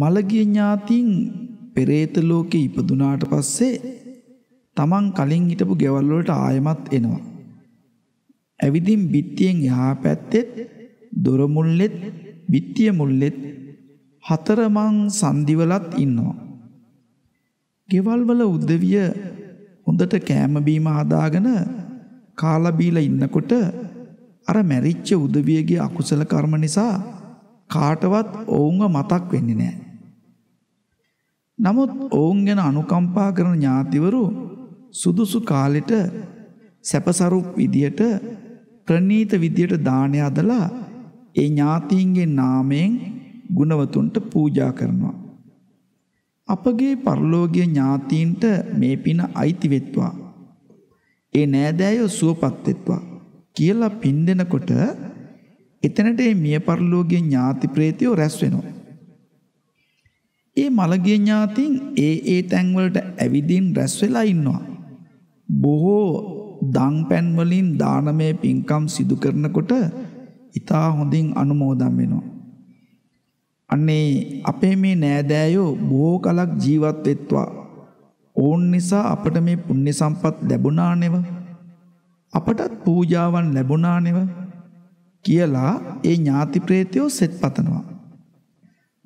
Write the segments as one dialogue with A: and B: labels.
A: මළගිය ඥාතීන් පෙරේත ලෝකේ ඉපදුනාට පස්සේ තමන් කලින් හිටපු ගෙවල් වලට ආයමත් එනවා. ඇවිදින් බිත්තියෙන් එහා පැත්තෙත් දොර මුල්ලෙත් බිත්තිය මුල්ලෙත් හතරමන් සංදිවලත් ඉන්නවා. ගෙවල් වල උදවිය හොඳට කෑම බීම හදාගෙන කාලා බීලා ඉන්නකොට අර මැරිච්ච උදවියගේ අකුසල කර්ම නිසා කාටවත් ඔවුන්ව මතක් වෙන්නේ නැහැ. නමුත් ඔවුන් ගැන අනුකම්පා කරන ඥාතිවරු සුදුසු කාලෙට සැපසරුප් විදියට ප්‍රනීත විදියට දානය අදලා ඒ ඥාතීන්ගේ නාමයෙන් ගුණවතුන්ට පූජා කරනවා. අපගේ පරලෝගිය ඥාතීන්ට මේ පින අයිති වෙත්වා. ඒ නෑදෑයෝ සුවපත් වෙත්වා කියලා පින් දෙනකොට එතනට මේ මිය පරලෝගිය ඥාති ප්‍රේතයෝ රැස් වෙනවා. ඒ මළගිය ඥාතින් ඒ ඒ තැන්වලට ඇවිදින් රැස් වෙලා ඉන්නවා. බොහෝ දංපැන්වලින් දානමය පින්කම් සිදු කරනකොට ඉතා හොඳින් අනුමෝදම් වෙනවා. අන්නේ අපේ මේ නෑදෑයෝ බොහෝ කලක් ජීවත් වෙත්වා. ඕන් නිසා අපට මේ පුණ්‍ය සම්පත් ලැබුණා නෙව. අපටත් පූජාවන් ලැබුණා නෙව කියලා ඒ ඥාති ප්‍රේතයෝ සෙත් පතනවා.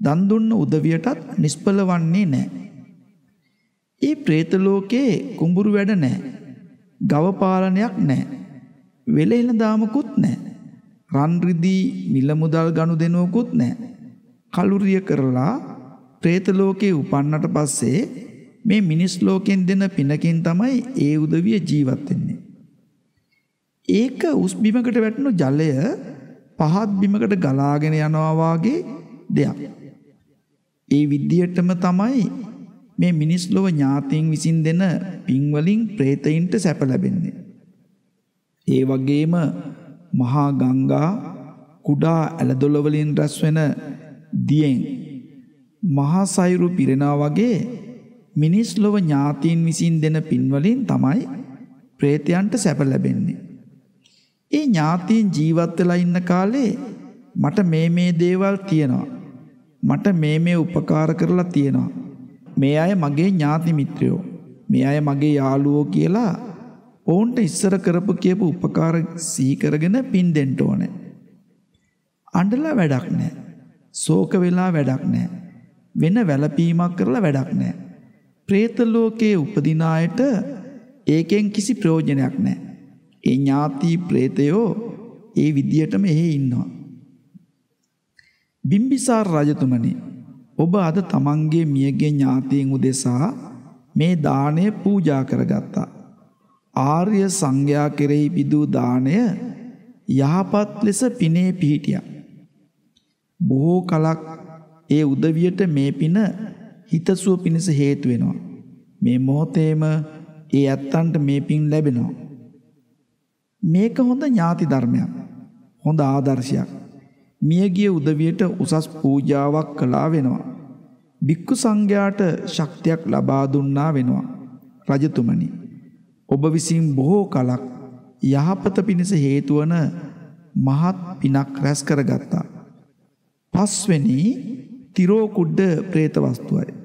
A: දන් දුන්න උදවියටත් නිෂ්පල වන්නේ නැහැ. ඒ പ്രേත ලෝකේ කුඹුරු වැඩ නැහැ. ගව පාලනයක් නැහැ. වෙලෙහෙළ දාමකුත් නැහැ. රන් රිදී මිල මුදල් ගනුදෙනුවකුත් නැහැ. කලුරිය කරලා പ്രേත ලෝකේ උපන්නට පස්සේ මේ මිනිස් ලෝකෙන් දෙන පිනකින් තමයි ඒ උදවිය ජීවත් වෙන්නේ. ඒක උස් බිමකට වැටෙන ජලය පහත් බිමකට ගලාගෙන යනවා වාගේ දෙයක්. ඒ විද්‍යටම තමයි මේ මිනිස් ලොව ඥාතීන් විසින් දෙන පින්වලින් ප්‍රේතයින්ට සැප ලැබෙන්නේ. ඒ වගේම මහා ගංගා කුඩා ඇලදොළවලින් රැස්වෙන දියෙන් මහා සයුරු පිරෙනා වගේ මිනිස් ලොව ඥාතීන් විසින් දෙන පින්වලින් තමයි ප්‍රේතයන්ට සැප ලැබෙන්නේ. ඒ ඥාතීන් ජීවත් වෙලා ඉන්න කාලේ මට මේ මේ දේවල් තියෙනවා. මට මේ මේ උපකාර කරලා තියෙනවා. මේ අය මගේ ඥාති මිත්‍රයෝ. මේ අය මගේ යාළුවෝ කියලා ඔවුන්ට ඉස්සර කරපු කියපු උපකාර සිහි කරගෙන පින් දෙන්න ඕනේ. අඬලා වැඩක් නැහැ. ශෝක වෙලා වැඩක් නැහැ. වෙන වැළපීමක් කරලා වැඩක් නැහැ. പ്രേත ලෝකයේ උපදින අයට ඒකෙන් කිසි ප්‍රයෝජනයක් නැහැ. ඒ ඥාති പ്രേතයෝ ඒ විදියටම එහෙ ඉන්නවා. බිම්බිසාර රජතුමනි ඔබ අද තමන්ගේ මියගේ ඥාතීන් උදෙසා මේ දාණය පූජා කරගත්තා. ආර්ය සංඝයා කෙරෙහි බිදූ දාණය යහපත් ලෙස පිනේ පිහිටියා. බොහෝ කලක් ඒ උදවියට මේ පින හිතසුව පිණිස හේතු වෙනවා. මේ මොහොතේම ඒ ඇත්තන්ට මේ පින් ලැබෙනවා. මේක හොඳ ඥාති ධර්මයක්. හොඳ ආදර්ශයක්. මියගිය උදවියට උසස් පූජාවක් කළා වෙනවා. භික්‍ඛු සංඝයාට ශක්තියක් ලබා දුන්නා වෙනවා. රජතුමනි, ඔබ විසින් බොහෝ කලක් යහපත පිණිස හේතු වන මහත් පිනක් රැස් කරගත්තා. පස්වෙනි තිරෝකුඩ්ඩ പ്രേත වස්තුවයි.